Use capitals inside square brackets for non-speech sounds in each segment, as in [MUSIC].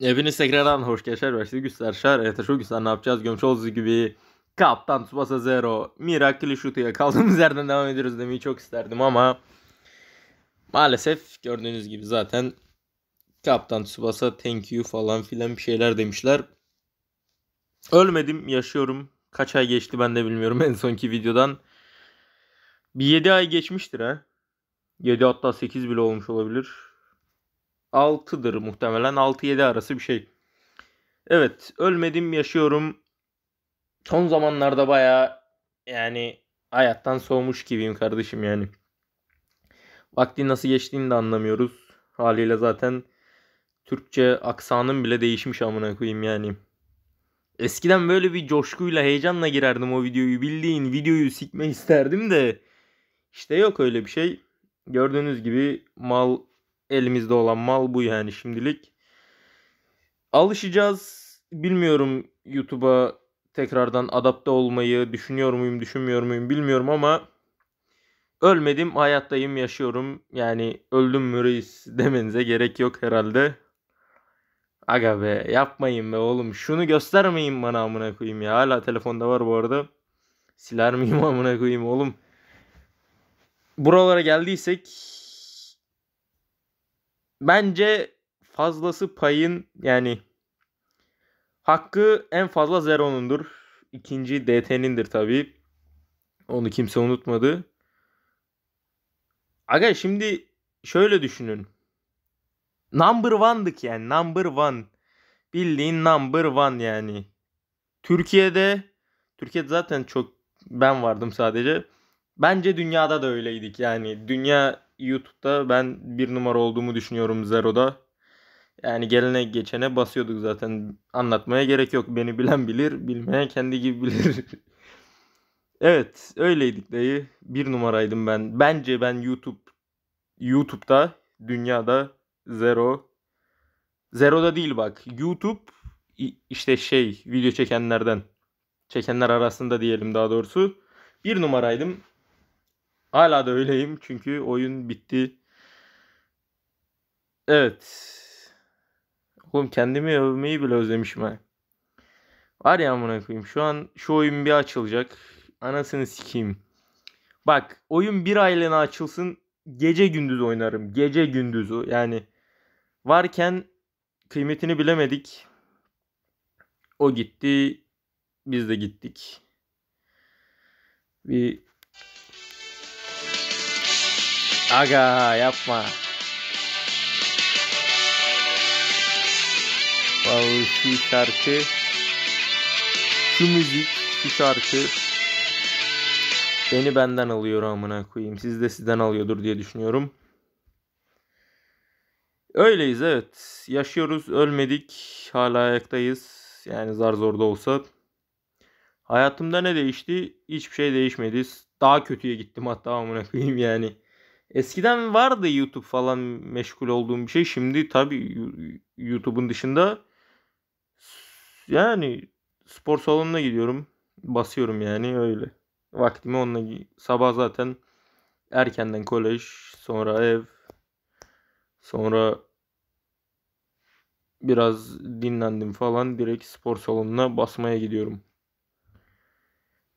Hepiniz tekrardan hoş geçer ve güçler şer. Evet şu güçler ne yapacağız? Gömüş gibi Kaptan Tsubasa Zero Miracle Shoot'uya kaldığımız yerden devam ediyoruz demeyi çok isterdim ama maalesef gördüğünüz gibi zaten Kaptan Tsubasa thank you falan filan bir şeyler demişler. Ölmedim yaşıyorum. Kaç ay geçti ben de bilmiyorum en sonki videodan. Bir 7 ay geçmiştir ha. 7 hatta 8 bile olmuş olabilir. 6'dır muhtemelen. 6-7 arası bir şey. Evet. Ölmedim yaşıyorum. Son zamanlarda baya yani hayattan soğumuş gibiyim kardeşim yani. Vakti nasıl geçtiğini de anlamıyoruz. Haliyle zaten Türkçe aksanım bile değişmiş amına koyayım yani. Eskiden böyle bir coşkuyla heyecanla girerdim o videoyu. Bildiğin videoyu sikme isterdim de. işte yok öyle bir şey. Gördüğünüz gibi mal elimizde olan mal bu yani şimdilik. Alışacağız. Bilmiyorum YouTube'a tekrardan adapte olmayı düşünüyor muyum, düşünmüyor muyum bilmiyorum ama ölmedim, hayattayım, yaşıyorum. Yani öldüm mü reis [LAUGHS] demenize gerek yok herhalde. Aga be yapmayın be oğlum. Şunu göstermeyin bana amına koyayım ya. Hala telefonda var bu arada. Siler miyim [LAUGHS] amına koyayım oğlum. Buralara geldiysek bence fazlası payın yani hakkı en fazla Zero'nundur. İkinci DT'nindir tabii. Onu kimse unutmadı. Aga şimdi şöyle düşünün. Number one'dık yani. Number one. Bildiğin number one yani. Türkiye'de Türkiye'de zaten çok ben vardım sadece. Bence dünyada da öyleydik yani. Dünya YouTube'da ben bir numara olduğumu düşünüyorum Zero'da. Yani gelene geçene basıyorduk zaten. Anlatmaya gerek yok. Beni bilen bilir, bilmeyen kendi gibi bilir. [LAUGHS] evet, öyleydik dayı. Bir numaraydım ben. Bence ben YouTube YouTube'da, dünyada Zero. Zero'da değil bak. YouTube işte şey video çekenlerden çekenler arasında diyelim daha doğrusu. Bir numaraydım. Hala da öyleyim çünkü oyun bitti. Evet. Oğlum kendimi övmeyi bile özlemişim ha. Var ya amına koyayım. Şu an şu oyun bir açılacak. Anasını sikeyim. Bak oyun bir aylığına açılsın. Gece gündüz oynarım. Gece gündüzü. Yani varken kıymetini bilemedik. O gitti. Biz de gittik. Bir Aga yapma. Wow, şu şarkı. Şu müzik, şu şarkı. Beni benden alıyor amına koyayım. Siz de sizden alıyordur diye düşünüyorum. Öyleyiz evet. Yaşıyoruz, ölmedik. Hala ayaktayız. Yani zar zor da olsa. Hayatımda ne değişti? Hiçbir şey değişmedi. Daha kötüye gittim hatta amına koyayım yani. Eskiden vardı YouTube falan meşgul olduğum bir şey. Şimdi tabii YouTube'un dışında yani spor salonuna gidiyorum. Basıyorum yani öyle. Vaktimi onunla sabah zaten erkenden kolej, sonra ev, sonra biraz dinlendim falan direkt spor salonuna basmaya gidiyorum.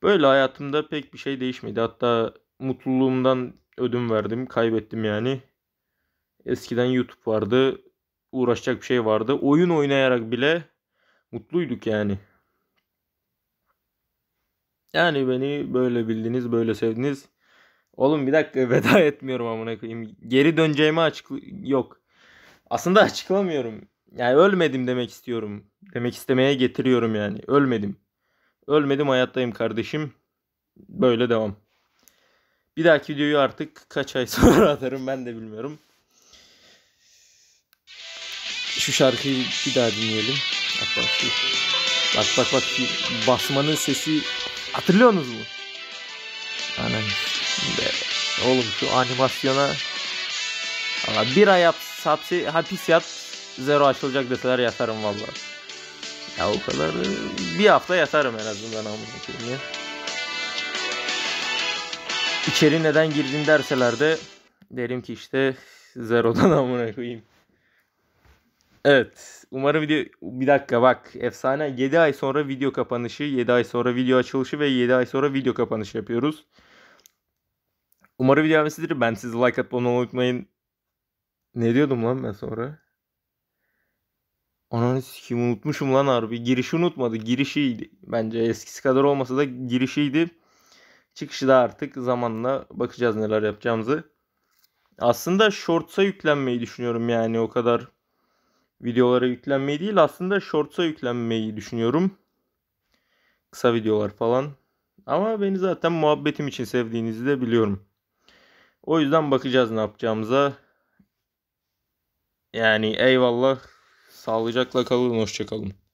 Böyle hayatımda pek bir şey değişmedi. Hatta mutluluğumdan ödüm verdim. Kaybettim yani. Eskiden YouTube vardı. Uğraşacak bir şey vardı. Oyun oynayarak bile mutluyduk yani. Yani beni böyle bildiniz, böyle sevdiniz. Oğlum bir dakika [LAUGHS] veda etmiyorum amına koyayım. Geri döneceğimi açık yok. Aslında açıklamıyorum. Yani ölmedim demek istiyorum. Demek istemeye getiriyorum yani. Ölmedim. Ölmedim hayattayım kardeşim. Böyle devam. Bir dahaki videoyu artık kaç ay [LAUGHS] sonra atarım ben de bilmiyorum. Şu şarkıyı bir daha dinleyelim. Bak bak bak bak, bak basmanın sesi hatırlıyor musunuz mu? Anan be. Oğlum şu animasyona Valla bir ay yaps, hapsi, hapis yat zero açılacak deseler yatarım valla. Ya o kadar bir hafta yatarım en azından amına için. ya içeri neden girdin derseler de derim ki işte zerodan [LAUGHS] amına koyayım. Evet. Umarım video... Bir dakika bak. Efsane. 7 ay sonra video kapanışı, 7 ay sonra video açılışı ve 7 ay sonra video kapanışı yapıyoruz. Umarım video beğenmişsinizdir. Ben sizi like atıp onu unutmayın. Ne diyordum lan ben sonra? Ananı sikeyim unutmuşum lan harbi. Girişi unutmadı. Girişiydi. Bence eskisi kadar olmasa da girişiydi. Çıkışı da artık zamanla bakacağız neler yapacağımızı. Aslında shorts'a yüklenmeyi düşünüyorum yani o kadar videolara yüklenmeyi değil aslında shorts'a yüklenmeyi düşünüyorum. Kısa videolar falan. Ama beni zaten muhabbetim için sevdiğinizi de biliyorum. O yüzden bakacağız ne yapacağımıza. Yani eyvallah. Sağlıcakla kalın, hoşçakalın.